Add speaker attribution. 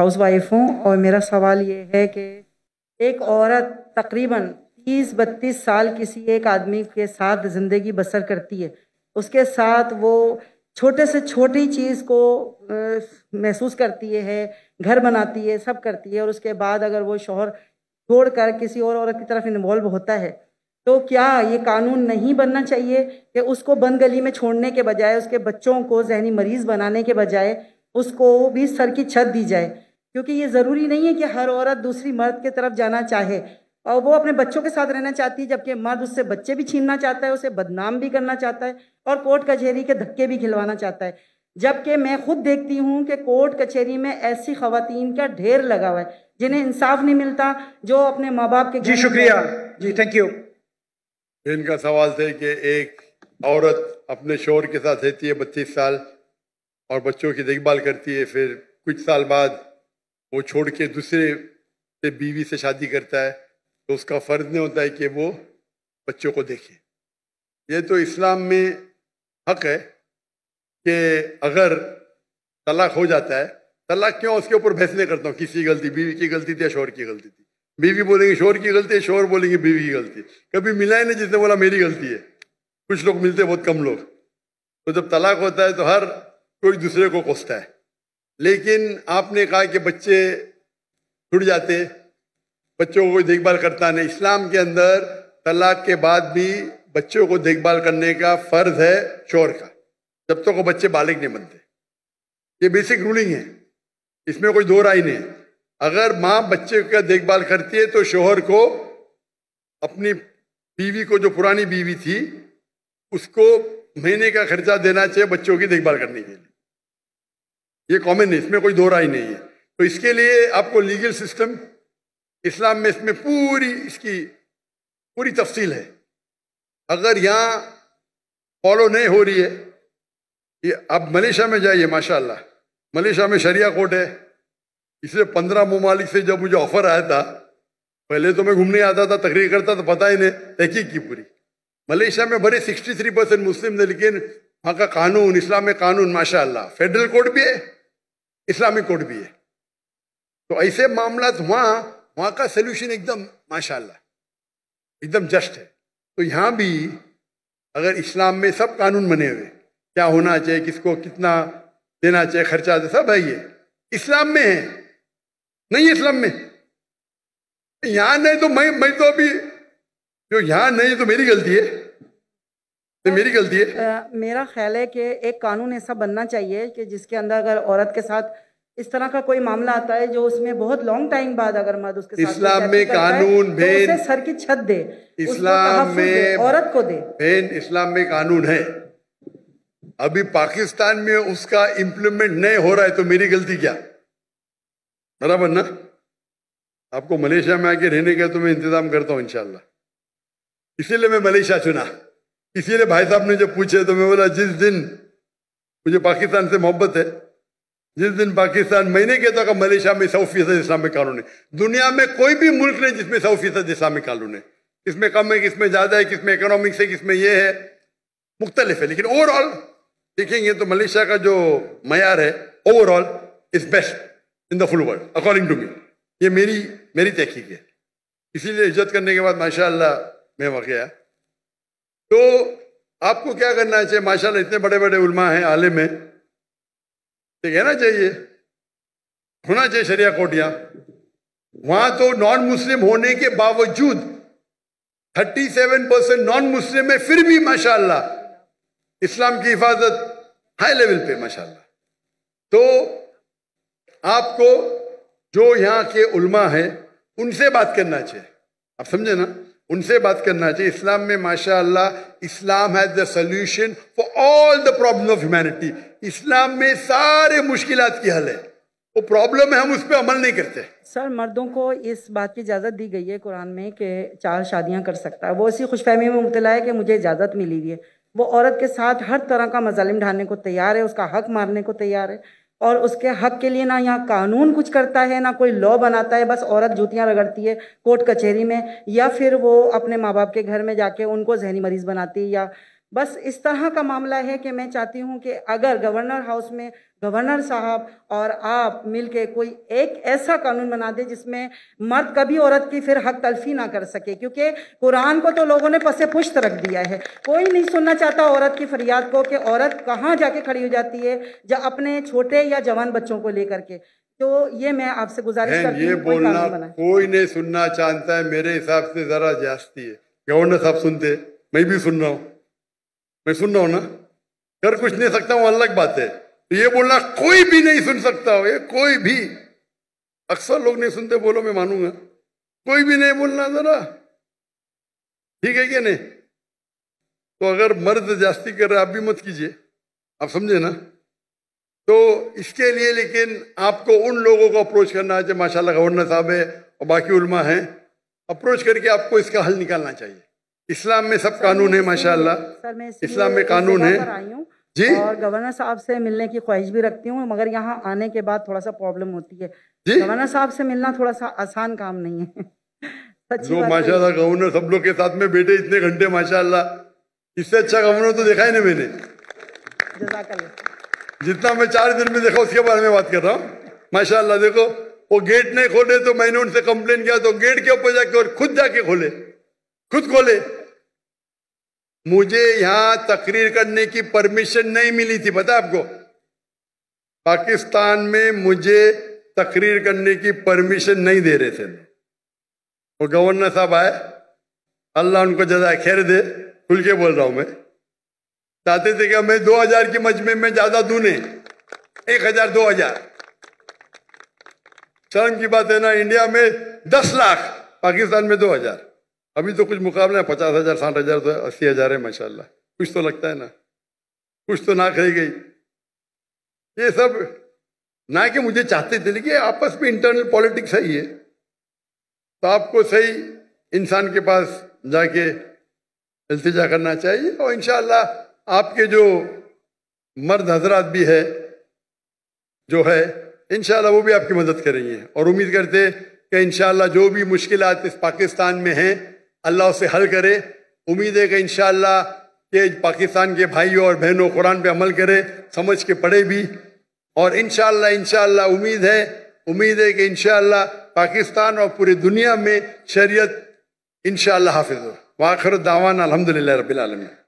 Speaker 1: house wife हूँ और मेरा सवाल ये है कि एक औरत तकरीबन तीस बत्तीस साल किसी एक आदमी के साथ ज़िंदगी बसर करती है उसके साथ वो छोटे से छोटी चीज़ को महसूस करती है घर बनाती है सब करती है और उसके बाद अगर वो शोहर छोड़ कर किसी और औरत की तरफ इन्वॉल्व होता है तो क्या ये कानून नहीं बनना चाहिए कि उसको बंद गली में छोड़ने के बजाय उसके बच्चों को जहनी मरीज़ बनाने के बजाय उसको भी सर की छत दी जाए क्योंकि ये ज़रूरी नहीं है कि हर औरत दूसरी मर्द के तरफ जाना चाहे और वो अपने बच्चों के साथ रहना चाहती है जबकि मर्द उससे बच्चे भी छीनना चाहता है उसे बदनाम भी करना चाहता है और कोर्ट कचहरी के धक्के भी खिलवाना चाहता है जबकि मैं खुद देखती हूँ कि कोर्ट कचहरी में ऐसी खातन का ढेर लगा हुआ है जिन्हें इंसाफ नहीं मिलता जो अपने माँ बाप के जी शुक्रिया
Speaker 2: जी थैंक यू इनका सवाल थे कि एक औरत अपने शोर के साथ रहती है बत्तीस साल और बच्चों की देखभाल करती है फिर कुछ साल बाद वो छोड़ के दूसरे से बीवी से शादी करता है तो उसका फ़र्ज नहीं होता है कि वो बच्चों को देखे ये तो इस्लाम में हक है कि अगर तलाक हो जाता है तलाक क्यों उसके ऊपर बहस नहीं करता हूँ किसी गलती बीवी की गलती थी या शोर की गलती थी बीवी बोलेंगे शोर की गलती है शोर बोलेंगे बीवी की गलती कभी मिला ही नहीं जिसने बोला मेरी गलती है कुछ लोग मिलते बहुत कम लोग तो जब तलाक होता है तो हर कोई दूसरे को कोसता है लेकिन आपने कहा कि बच्चे छुट जाते बच्चों को देखभाल करता नहीं इस्लाम के अंदर तलाक के बाद भी बच्चों को देखभाल करने का फर्ज है शोर का जब तक तो वो बच्चे बालिग नहीं बनते ये बेसिक रूलिंग है इसमें कोई दो राय नहीं है अगर माँ बच्चे का देखभाल करती है तो शोहर को अपनी बीवी को जो पुरानी बीवी थी उसको महीने का खर्चा देना चाहिए बच्चों की देखभाल करने के लिए ये कॉमन है इसमें कोई दो राय नहीं है तो इसके लिए आपको लीगल सिस्टम इस्लाम में इसमें पूरी इसकी पूरी तफसील है अगर यहाँ फॉलो नहीं हो रही है ये आप मलेशिया में जाइए माशाल्लाह मलेशिया में शरिया कोर्ट है इसलिए पंद्रह ममालिक से जब मुझे ऑफर आया था पहले तो मैं घूमने आता था तकरीर करता था पता ही नहीं तहकीक की पूरी मलेशिया में भरे 63 परसेंट मुस्लिम थे लेकिन वहाँ का कानून इस्लाम में कानून माशाल्लाह फेडरल कोर्ट भी है इस्लामिक कोर्ट भी है तो ऐसे मामला वहाँ वहाँ का सोल्यूशन एकदम माशाल्लाह एकदम जस्ट है तो यहाँ भी अगर इस्लाम में सब कानून बने हुए क्या होना चाहिए किसको कितना देना चाहिए खर्चा तो सब है ये इस्लाम में है नहीं इस्लाम में यहाँ नहीं तो मैं मैं तो अभी जो यहाँ नहीं तो मेरी गलती है ये मेरी गलती है
Speaker 1: आ, मेरा ख्याल है कि एक कानून ऐसा बनना चाहिए कि जिसके अंदर अगर औरत के साथ इस तरह का कोई मामला आता है जो उसमें बहुत लॉन्ग टाइम बाद अगर मर्द उसके इस्लाम में कानून तो भेद सर की छत दे
Speaker 2: इस्लाम में औरत को दे बेन इस्लाम में कानून है अभी पाकिस्तान में उसका इम्प्लीमेंट नहीं हो रहा है तो मेरी गलती क्या बराबर ना आपको मलेशिया में आके रहने का तो मैं इंतजाम करता हूँ इनशाला इसीलिए मैं मलेशिया चुना इसीलिए भाई साहब ने जब पूछे तो मैं बोला जिस दिन मुझे पाकिस्तान से मोहब्बत है जिस दिन पाकिस्तान मैंने कहता कि मलेशिया में सौ फीसद इस्लामिक कानून है दुनिया में कोई भी मुल्क नहीं जिसमें सौ फीसद इस्लामिक कानून है किसमें कम है किसमें ज़्यादा है किसमें इकोनॉमिक्स है किसमें ये है मुख्तलिफ है लेकिन ओवरऑल देखेंगे तो मलेशिया का जो मैार है overall is best in the full world according to me ये मेरी मेरी तहकीक है इसीलिए इज्जत करने के बाद माशा मैं वाक़ तो आपको क्या करना चाहिए माशाल्लाह इतने बड़े बड़े उलमा हैं आलिम में तो कहना चाहिए होना चाहिए शरिया कोटिया वहां तो नॉन मुस्लिम होने के बावजूद 37 परसेंट नॉन मुस्लिम है फिर भी माशाल्लाह इस्लाम की हिफाजत हाई लेवल पे माशाल्लाह तो आपको जो यहाँ के उलमा हैं उनसे बात करना चाहिए आप समझे ना उनसे बात करना चाहिए इस्लाम में Allah Islam has the solution for all the problem of humanity Islam में सारे मुश्किल की हल है वो प्रॉब्लम है हम उस पर अमल नहीं करते
Speaker 1: सर मर्दों को इस बात की इजाज़त दी गई है कुरान में कि चार शादियां कर सकता है वो इसी खुशफहमी में मुबतला है कि मुझे इजाज़त मिली हुई है वो औरत के साथ हर तरह का मजालिम ढालने को तैयार है उसका हक मारने को तैयार है और उसके हक के लिए ना यहाँ कानून कुछ करता है ना कोई लॉ बनाता है बस औरत जूतियाँ रगड़ती है कोर्ट कचहरी में या फिर वो अपने माँ बाप के घर में जाके उनको जहनी मरीज बनाती है या बस इस तरह का मामला है कि मैं चाहती हूं कि अगर गवर्नर हाउस में गवर्नर साहब और आप मिलके कोई एक ऐसा कानून बना दे जिसमें मर्द कभी औरत की फिर हक तलफी ना कर सके क्योंकि कुरान को तो लोगों ने पसे पुश्त रख दिया है कोई नहीं सुनना चाहता औरत की फरियाद को कि औरत कहाँ जाके खड़ी हो जाती है जब अपने छोटे या जवान बच्चों को लेकर के तो ये मैं आपसे गुजारिश करती ये बोलना
Speaker 2: कोई नहीं सुनना चाहता है मेरे हिसाब से जरा जाती है गवर्नर साहब सुनते मैं भी सुन रहा हूँ मैं सुन रहा हूं ना कर कुछ नहीं सकता हूं अलग बात है तो ये बोलना कोई भी नहीं सुन सकता हो ये कोई भी अक्सर लोग नहीं सुनते बोलो मैं मानूंगा कोई भी नहीं बोलना जरा ठीक है क्या नहीं तो अगर मर्द जास्ती कर रहे आप भी मत कीजिए आप समझे ना तो इसके लिए लेकिन आपको उन लोगों को अप्रोच करना है जो माशाल्लाह गवर्नर साहब है और बाकी उलमा हैं अप्रोच करके आपको इसका हल निकालना चाहिए इस्लाम में सब कानून है माशाल्लाह
Speaker 1: इस्लाम में कानून है जी और गवर्नर साहब से मिलने की ख्वाहिश भी रखती हूँ मगर यहाँ आने के बाद थोड़ा सा प्रॉब्लम होती है गवर्नर साहब से मिलना थोड़ा सा आसान काम नहीं है जो माशाल्लाह
Speaker 2: गवर्नर सब लोग के साथ में बैठे इतने घंटे माशाल्लाह इससे अच्छा गवर्नर तो देखा ही नहीं मैंने जितना मैं चार दिन में देखा उसके बारे में बात कर रहा हूँ माशाला देखो वो गेट नहीं खोले तो मैंने उनसे कंप्लेन किया तो गेट के ऊपर जाके और खुद जाके खोले खुद खोले मुझे यहां तकरीर करने की परमिशन नहीं मिली थी पता आपको पाकिस्तान में मुझे तकरीर करने की परमिशन नहीं दे रहे थे वो गवर्नर साहब आए अल्लाह उनको ज्यादा खैर दे खुल के बोल रहा हूं मैं चाहते थे कि मैं 2000 के मजमे में ज्यादा दू नहीं एक हजार दो हजार शर्म की बात है ना इंडिया में दस लाख पाकिस्तान में दो हजार अभी तो कुछ मुकाबला हैं पचास हजार साठ हजार तो अस्सी हजार है माशाल्लाह कुछ तो लगता है ना कुछ तो ना खाई गई ये सब ना कि मुझे चाहते थे लेकिन आपस में इंटरनल पॉलिटिक्स है ये तो आपको सही इंसान के पास जाके इल्तजा करना चाहिए और इन आपके जो मर्द हजरात भी है जो है इन वो भी आपकी मदद करेंगे और उम्मीद करते कि इन जो भी मुश्किल इस पाकिस्तान में हैं अल्लाह उसे हल करे उम्मीद है कि इन के पाकिस्तान के भाइयों और बहनों कुरान पे अमल करे समझ के पढ़े भी और इन शाह उम्मीद है उम्मीद है कि इन पाकिस्तान और पूरी दुनिया में शरीयत इन हाफिज हो वाखर दावान अलहमदिल्ला रबीआलमी